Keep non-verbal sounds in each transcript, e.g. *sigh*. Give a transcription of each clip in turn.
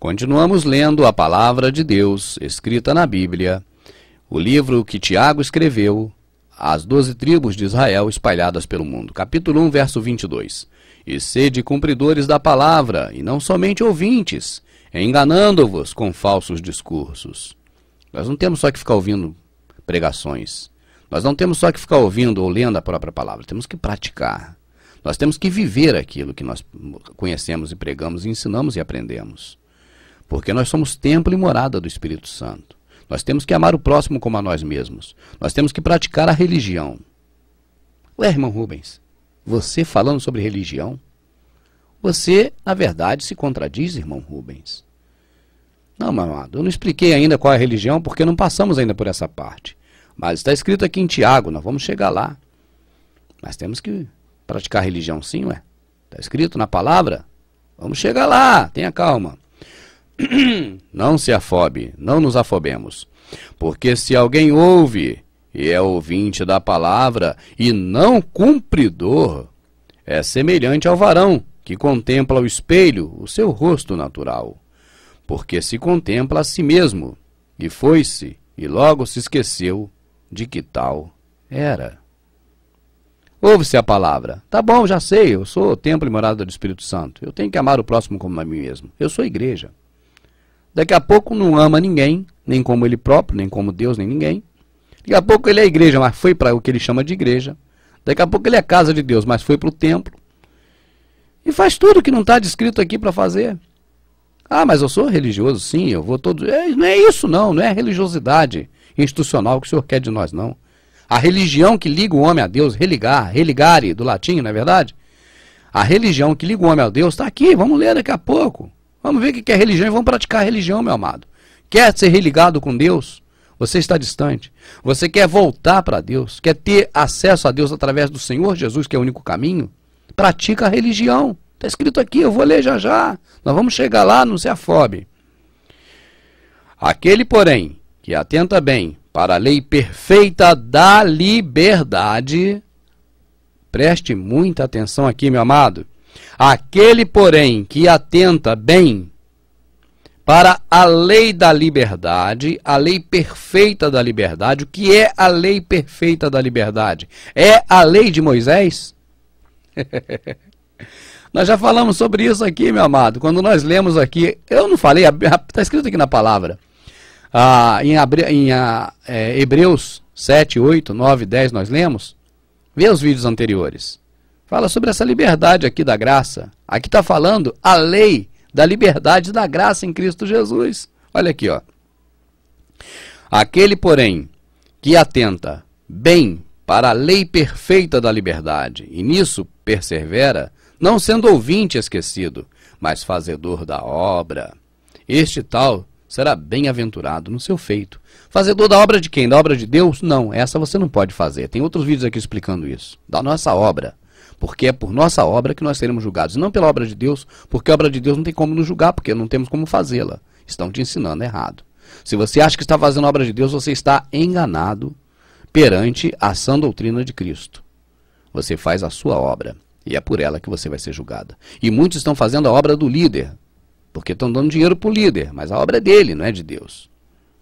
Continuamos lendo a palavra de Deus escrita na Bíblia, o livro que Tiago escreveu, As Doze Tribos de Israel Espalhadas pelo Mundo, capítulo 1, verso 22. E sede cumpridores da palavra, e não somente ouvintes, enganando-vos com falsos discursos. Nós não temos só que ficar ouvindo pregações. Nós não temos só que ficar ouvindo ou lendo a própria palavra, temos que praticar. Nós temos que viver aquilo que nós conhecemos e pregamos, e ensinamos e aprendemos. Porque nós somos templo e morada do Espírito Santo. Nós temos que amar o próximo como a nós mesmos. Nós temos que praticar a religião. Ué, irmão Rubens, você falando sobre religião, você, na verdade, se contradiz, irmão Rubens. Não, meu amado, eu não expliquei ainda qual é a religião porque não passamos ainda por essa parte. Mas está escrito aqui em Tiago, nós vamos chegar lá. Mas temos que praticar religião sim, ué. Está escrito na palavra? Vamos chegar lá, tenha calma. *clears throat* não se afobe, não nos afobemos. Porque se alguém ouve e é ouvinte da palavra e não cumpridor, é semelhante ao varão que contempla o espelho, o seu rosto natural. Porque se contempla a si mesmo e foi-se e logo se esqueceu de que tal era. Ouve-se a palavra. Tá bom, já sei, eu sou o templo e morada do Espírito Santo. Eu tenho que amar o próximo como a mim mesmo. Eu sou igreja. Daqui a pouco não ama ninguém, nem como ele próprio, nem como Deus, nem ninguém. Daqui a pouco ele é igreja, mas foi para o que ele chama de igreja. Daqui a pouco ele é casa de Deus, mas foi para o templo. E faz tudo que não está descrito aqui para fazer. Ah, mas eu sou religioso, sim, eu vou todo. É, não é isso, não, não é a religiosidade institucional que o senhor quer de nós, não. A religião que liga o homem a Deus, religar, religare, do latim, não é verdade? A religião que liga o homem a Deus está aqui, vamos ler daqui a pouco. Vamos ver o que é religião e vamos praticar a religião, meu amado. Quer ser religado com Deus? Você está distante. Você quer voltar para Deus? Quer ter acesso a Deus através do Senhor Jesus, que é o único caminho? Pratica a religião. Está escrito aqui, eu vou ler já já. Nós vamos chegar lá, não se afobe. Aquele, porém, que atenta bem para a lei perfeita da liberdade. Preste muita atenção aqui, meu amado. Aquele, porém, que atenta bem para a lei da liberdade, a lei perfeita da liberdade, o que é a lei perfeita da liberdade? É a lei de Moisés? *laughs* nós já falamos sobre isso aqui, meu amado, quando nós lemos aqui, eu não falei, está escrito aqui na palavra, ah, em, Abre, em ah, é, Hebreus 7, 8, 9, 10 nós lemos, vê os vídeos anteriores. Fala sobre essa liberdade aqui da graça. Aqui está falando a lei da liberdade da graça em Cristo Jesus. Olha aqui, ó. Aquele, porém, que atenta bem para a lei perfeita da liberdade, e nisso persevera, não sendo ouvinte esquecido, mas fazedor da obra, este tal será bem-aventurado no seu feito. Fazedor da obra de quem? Da obra de Deus? Não, essa você não pode fazer. Tem outros vídeos aqui explicando isso. Da nossa obra porque é por nossa obra que nós seremos julgados, não pela obra de Deus, porque a obra de Deus não tem como nos julgar, porque não temos como fazê-la. Estão te ensinando errado. Se você acha que está fazendo a obra de Deus, você está enganado perante a sã doutrina de Cristo. Você faz a sua obra e é por ela que você vai ser julgada. E muitos estão fazendo a obra do líder, porque estão dando dinheiro para o líder, mas a obra é dele, não é de Deus.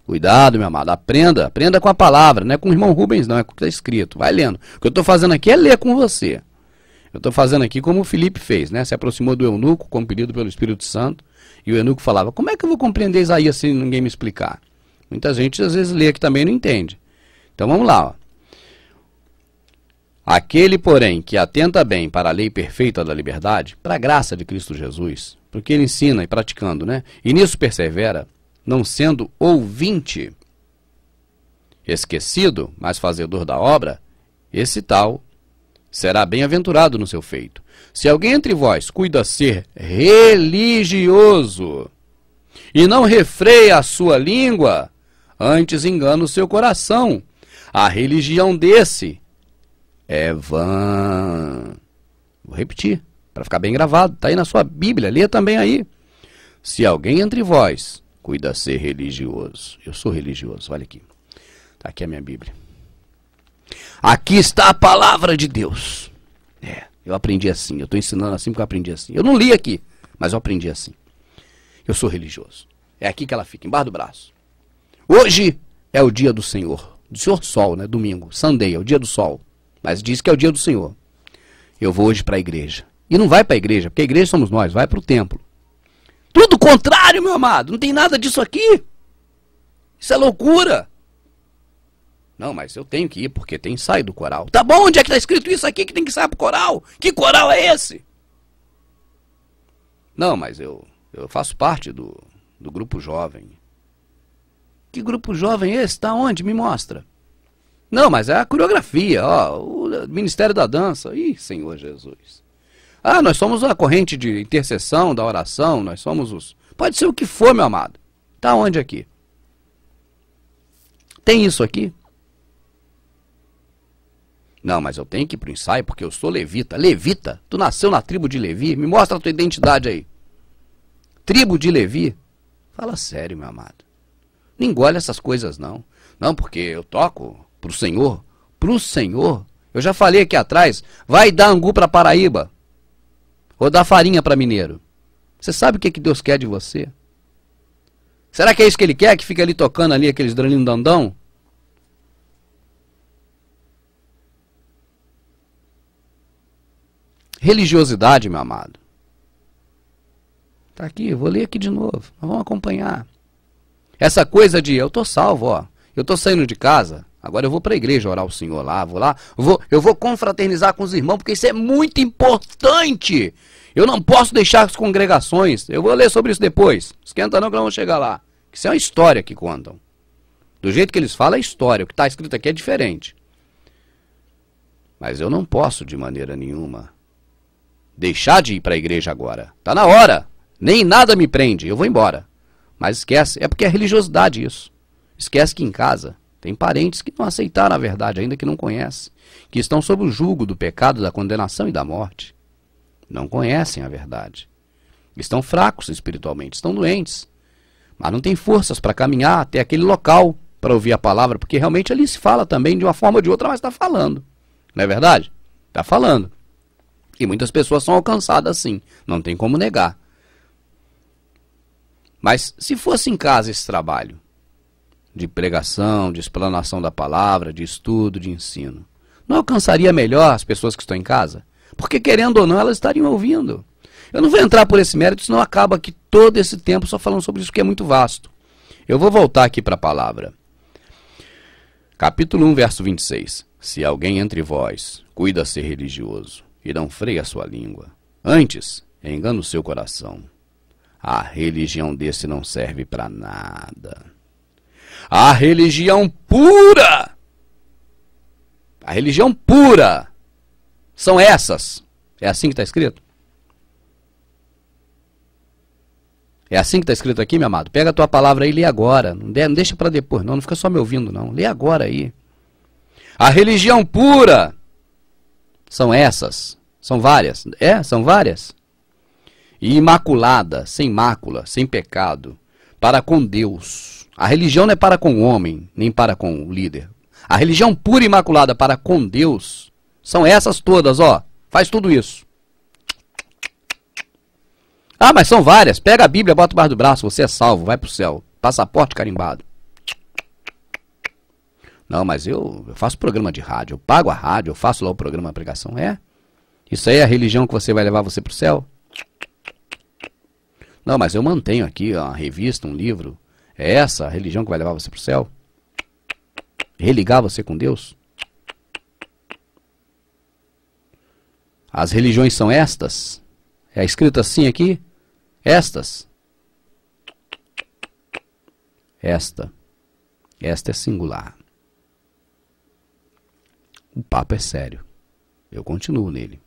Cuidado, meu amado, aprenda, aprenda com a palavra, não é com o irmão Rubens, não, é com o que está escrito. Vai lendo. O que eu estou fazendo aqui é ler com você. Eu estou fazendo aqui como o Felipe fez, né? Se aproximou do eunuco, compelido pelo Espírito Santo, e o eunuco falava: Como é que eu vou compreender Isaías se ninguém me explicar? Muita gente às vezes lê aqui também não entende. Então vamos lá. Ó. Aquele, porém, que atenta bem para a lei perfeita da liberdade, para a graça de Cristo Jesus, porque ele ensina e praticando, né? E nisso persevera, não sendo ouvinte, esquecido, mas fazedor da obra, esse tal será bem-aventurado no seu feito. Se alguém entre vós cuida ser religioso e não refreia a sua língua, antes engana o seu coração. A religião desse é vã. Vou repetir, para ficar bem gravado. Está aí na sua Bíblia, lê também aí. Se alguém entre vós cuida ser religioso, eu sou religioso, olha aqui. Está aqui a minha Bíblia. Aqui está a palavra de Deus. É, eu aprendi assim, eu estou ensinando assim porque eu aprendi assim. Eu não li aqui, mas eu aprendi assim. Eu sou religioso. É aqui que ela fica, embaixo do braço. Hoje é o dia do Senhor. Do Senhor Sol, né? Domingo. Sunday, é o dia do Sol. Mas diz que é o dia do Senhor. Eu vou hoje para a igreja. E não vai para a igreja, porque a igreja somos nós, vai para o templo. Tudo contrário, meu amado. Não tem nada disso aqui. Isso é loucura. Não, mas eu tenho que ir porque tem ensaio do coral. Tá bom, onde é que tá escrito isso aqui que tem que sair pro coral? Que coral é esse? Não, mas eu, eu faço parte do, do grupo jovem. Que grupo jovem é esse? Tá onde? Me mostra. Não, mas é a coreografia, ó, o Ministério da Dança. Ih, Senhor Jesus. Ah, nós somos a corrente de intercessão, da oração, nós somos os. Pode ser o que for, meu amado. Tá onde aqui? Tem isso aqui? Não, mas eu tenho que ir pro ensaio porque eu sou levita. Levita? Tu nasceu na tribo de Levi? Me mostra a tua identidade aí. Tribo de Levi? Fala sério, meu amado. Não engole essas coisas, não. Não, porque eu toco pro Senhor. Pro Senhor? Eu já falei aqui atrás. Vai dar angu pra Paraíba. Ou dar farinha para mineiro. Você sabe o que, que Deus quer de você? Será que é isso que ele quer? Que fica ali tocando ali aqueles draninho dandão? religiosidade, meu amado. Tá aqui, vou ler aqui de novo. vamos acompanhar. Essa coisa de eu tô salvo, ó. Eu tô saindo de casa, agora eu vou para a igreja orar o Senhor lá, vou lá, vou, eu vou confraternizar com os irmãos, porque isso é muito importante. Eu não posso deixar as congregações. Eu vou ler sobre isso depois. Esquenta não que nós vamos chegar lá. Isso é uma história que contam. Do jeito que eles falam é história, o que está escrito aqui é diferente. Mas eu não posso de maneira nenhuma deixar de ir para a igreja agora. Tá na hora. Nem nada me prende, eu vou embora. Mas esquece, é porque é religiosidade isso. Esquece que em casa tem parentes que não aceitaram a verdade, ainda que não conhecem, que estão sob o jugo do pecado, da condenação e da morte. Não conhecem a verdade. Estão fracos espiritualmente, estão doentes, mas não têm forças para caminhar até aquele local para ouvir a palavra, porque realmente ali se fala também de uma forma ou de outra, mas está falando. Não é verdade? Está falando. E muitas pessoas são alcançadas assim, não tem como negar. Mas se fosse em casa esse trabalho de pregação, de explanação da palavra, de estudo, de ensino, não alcançaria melhor as pessoas que estão em casa? Porque querendo ou não, elas estariam ouvindo. Eu não vou entrar por esse mérito, senão acaba aqui todo esse tempo só falando sobre isso que é muito vasto. Eu vou voltar aqui para a palavra. Capítulo 1, verso 26. Se alguém entre vós cuida ser religioso, e não freia sua língua. Antes, engana o seu coração. A religião desse não serve para nada. A religião pura! A religião pura são essas. É assim que está escrito? É assim que está escrito aqui, meu amado? Pega a tua palavra aí e lê agora. Não deixa para depois, não. Não fica só me ouvindo, não. Lê agora aí. A religião pura são essas. São várias. É, são várias. E imaculada, sem mácula, sem pecado, para com Deus. A religião não é para com o homem, nem para com o líder. A religião pura e imaculada para com Deus são essas todas, ó. Faz tudo isso. Ah, mas são várias. Pega a Bíblia, bota embaixo do braço, você é salvo, vai pro céu. Passaporte carimbado. Não, mas eu, eu faço programa de rádio, eu pago a rádio, eu faço lá o programa de pregação. É? Isso aí é a religião que você vai levar você para o céu? Não, mas eu mantenho aqui uma revista, um livro. É essa a religião que vai levar você para o céu? Religar você com Deus? As religiões são estas? É escrito assim aqui? Estas? Esta. Esta é singular. O papo é sério. Eu continuo nele.